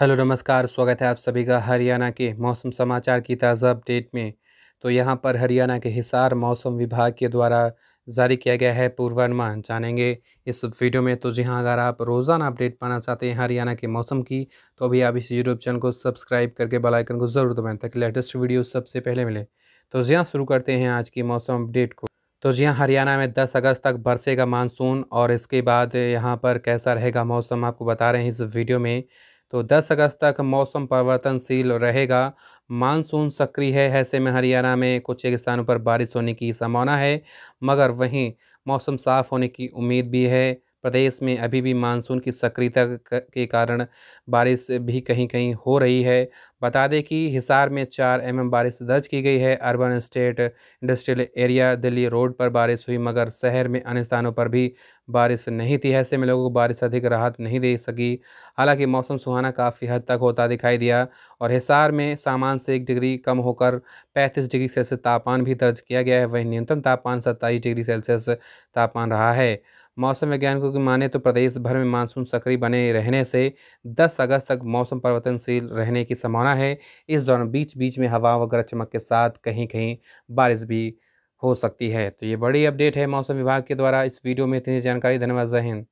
hello नमस्कार स्वागत है आप सभी का हरियाणा के मौसम समाचार की ताज़ा अपडेट में तो यहाँ पर हरियाणा के हिसार मौसम विभाग के द्वारा जारी किया गया है पूर्वानुमान जानेंगे इस वीडियो में तो जी हाँ अगर आप रोज़ाना अपडेट पाना चाहते हैं हरियाणा के मौसम की तो अभी आप इस यूट्यूब चैनल को सब्सक्राइब करके बेलाइकन को ज़रूर दबाएँ ताकि लेटेस्ट वीडियो सबसे पहले मिले तो जी हाँ शुरू करते हैं आज की मौसम अपडेट को तो जी हाँ हरियाणा में 10 अगस्त तक बरसेगा मानसून और इसके बाद यहाँ पर कैसा रहेगा मौसम आपको बता रहे हैं इस वीडियो में तो 10 अगस्त तक मौसम परिवर्तनशील रहेगा मानसून सक्रिय है ऐसे में हरियाणा में कुछ एक स्थानों पर बारिश होने की संभावना है मगर वहीं मौसम साफ होने की उम्मीद भी है प्रदेश में अभी भी मानसून की सक्रियता के कारण बारिश भी कहीं कहीं हो रही है बता दें कि हिसार में चार एम mm बारिश दर्ज की गई है urban state industrial area Delhi road पर बारिश हुई मगर शहर में अन्य स्थानों पर भी बारिश नहीं थी ऐसे में लोगों को बारिश अधिक राहत नहीं दे सकी हालांकि मौसम सुहाना काफ़ी हद तक होता दिखाई दिया और हिसार में सामान से एक डिग्री कम होकर पैंतीस डिग्री सेल्सियस तापमान भी दर्ज किया गया है वहीं न्यूनतम तापमान सत्ताईस डिग्री सेल्सियस तापमान रहा है मौसम वैज्ञानिकों की माने तो प्रदेश भर में मानसून सक्रिय बने रहने से 10 अगस्त तक मौसम परिवर्तनशील रहने की संभावना होना है इस दौरान बीच बीच में हवा वगैरह चमक के साथ कहीं कहीं बारिश भी हो सकती है तो ये बड़ी अपडेट है मौसम विभाग के द्वारा इस वीडियो में इतनी जानकारी धन्यवाद जहिंद